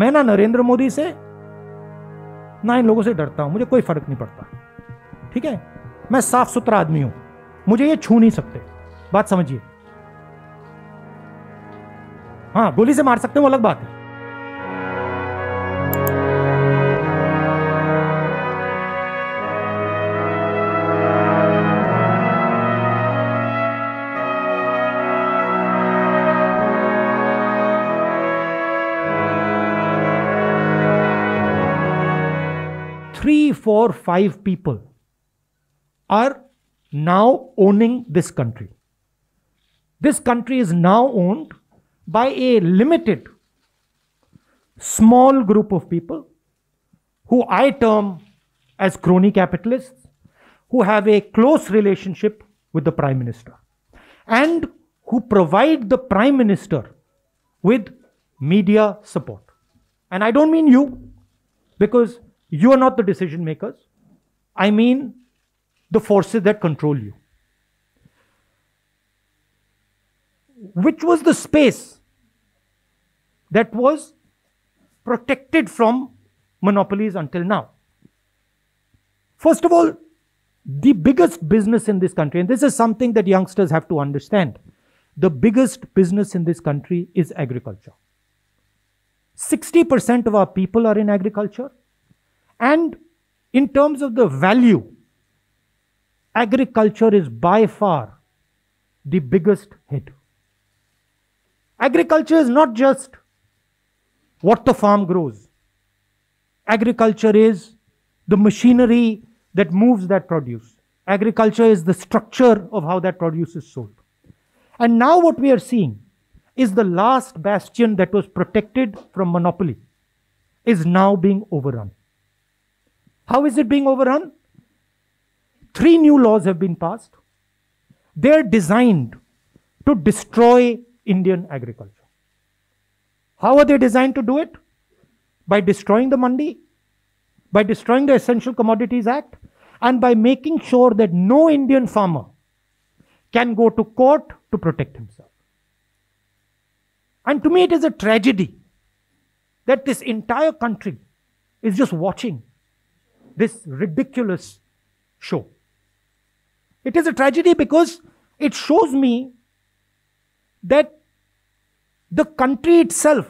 मैं ना नरेंद्र मोदी से ना इन लोगों से डरता हूं मुझे कोई फर्क नहीं पड़ता ठीक है मैं साफ सुथरा आदमी हूं मुझे ये छू नहीं सकते बात समझिए हाँ गोली से मार सकते हो अलग बात है three, four, five people are now owning this country. This country is now owned by a limited, small group of people who I term as crony capitalists who have a close relationship with the Prime Minister and who provide the Prime Minister with media support. And I don't mean you because you are not the decision makers. I mean the forces that control you. Which was the space that was protected from monopolies until now? First of all, the biggest business in this country, and this is something that youngsters have to understand the biggest business in this country is agriculture. 60% of our people are in agriculture. And in terms of the value, agriculture is by far the biggest hit. Agriculture is not just what the farm grows. Agriculture is the machinery that moves that produce. Agriculture is the structure of how that produce is sold. And now what we are seeing is the last bastion that was protected from monopoly is now being overrun. How is it being overrun? Three new laws have been passed. They're designed to destroy Indian agriculture. How are they designed to do it? By destroying the Mandi, by destroying the Essential Commodities Act, and by making sure that no Indian farmer can go to court to protect himself. And to me, it is a tragedy that this entire country is just watching this ridiculous show. It is a tragedy because it shows me that the country itself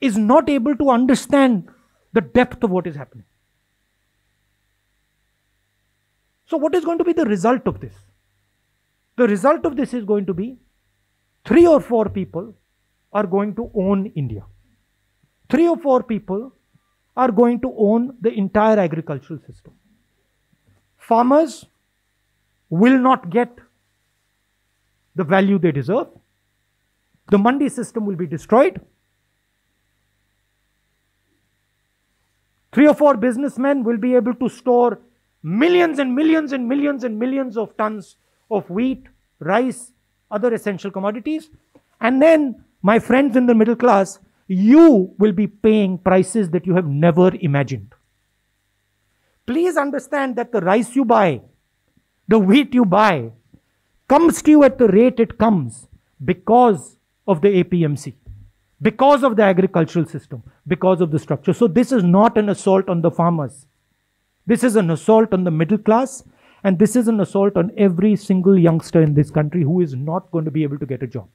is not able to understand the depth of what is happening. So, what is going to be the result of this? The result of this is going to be three or four people are going to own India. Three or four people are going to own the entire agricultural system. Farmers will not get the value they deserve. The Mandi system will be destroyed. Three or four businessmen will be able to store millions and millions and millions and millions of tons of wheat, rice, other essential commodities. And then my friends in the middle class you will be paying prices that you have never imagined. Please understand that the rice you buy, the wheat you buy, comes to you at the rate it comes because of the APMC, because of the agricultural system, because of the structure. So, this is not an assault on the farmers. This is an assault on the middle class, and this is an assault on every single youngster in this country who is not going to be able to get a job.